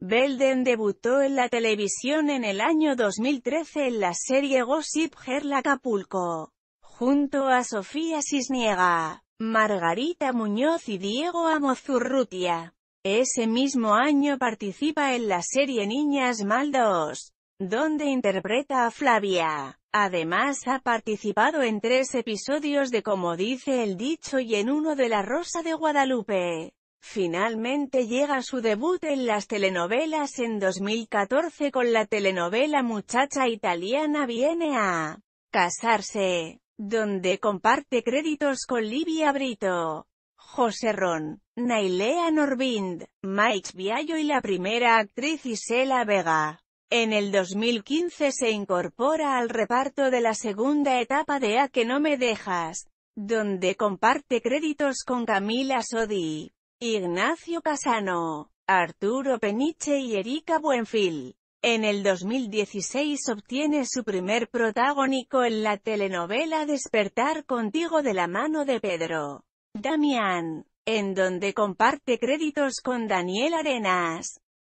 Belden debutó en la televisión en el año 2013 en la serie Gossip Girl Acapulco, junto a Sofía Cisniega, Margarita Muñoz y Diego Amozurrutia. Ese mismo año participa en la serie Niñas Mal donde interpreta a Flavia. Además ha participado en tres episodios de Como dice el dicho y en uno de La Rosa de Guadalupe. Finalmente llega su debut en las telenovelas en 2014 con la telenovela Muchacha Italiana viene a casarse, donde comparte créditos con Livia Brito, José Ron, Nailea Norbind, Mike Viallo y la primera actriz Isela Vega. En el 2015 se incorpora al reparto de la segunda etapa de A que no me dejas, donde comparte créditos con Camila Sodi. Ignacio Casano, Arturo Peniche y Erika Buenfil. En el 2016 obtiene su primer protagónico en la telenovela Despertar contigo de la mano de Pedro Damián, en donde comparte créditos con Daniel Arenas.